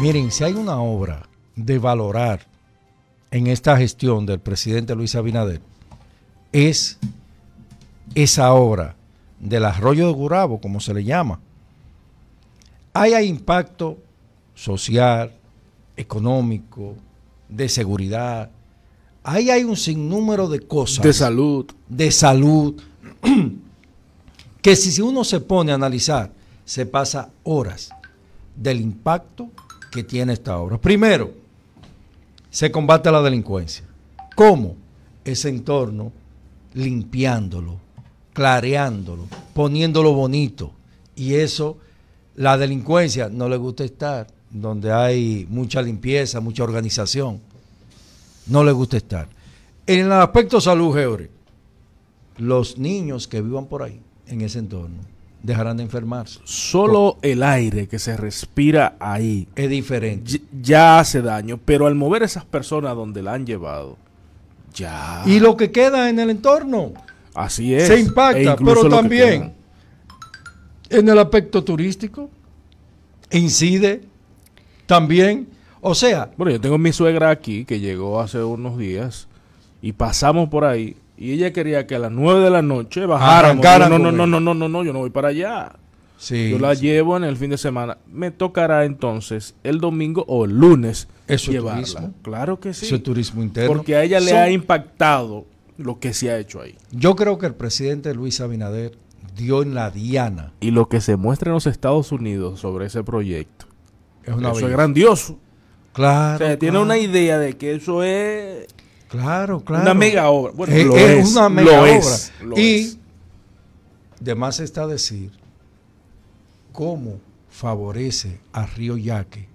Miren, si hay una obra de valorar en esta gestión del presidente Luis Abinader, es esa obra del arroyo de Gurabo, como se le llama. hay impacto social, económico, de seguridad. Ahí hay un sinnúmero de cosas. De salud. De salud. Que si uno se pone a analizar, se pasa horas del impacto que tiene esta obra. Primero, se combate la delincuencia. ¿Cómo? Ese entorno limpiándolo, clareándolo, poniéndolo bonito. Y eso, la delincuencia no le gusta estar donde hay mucha limpieza, mucha organización. No le gusta estar. En el aspecto salud, Geore, los niños que vivan por ahí, en ese entorno, dejarán de enfermarse. Solo el aire que se respira ahí es diferente. Ya hace daño, pero al mover esas personas donde la han llevado, ya. Y lo que queda en el entorno. Así es. Se impacta, pero también en el aspecto turístico incide también. O sea. Bueno, yo tengo mi suegra aquí que llegó hace unos días y pasamos por ahí y ella quería que a las 9 de la noche bajáramos. No, no, no, no, no, no, no, yo no voy para allá. Sí, yo la llevo en el fin de semana. Me tocará entonces el domingo o el lunes ¿Eso llevarla. Turismo? Claro que sí. Eso es turismo interno. Porque a ella le ha impactado lo que se ha hecho ahí. Yo creo que el presidente Luis Abinader dio en la diana. Y lo que se muestra en los Estados Unidos sobre ese proyecto. Es eso es grandioso. Claro. O sea, tiene una idea de que eso es Claro, claro. Una mega obra. es, eh, lo eh, es, una mega obra. y demás está decir cómo favorece a Río Yaque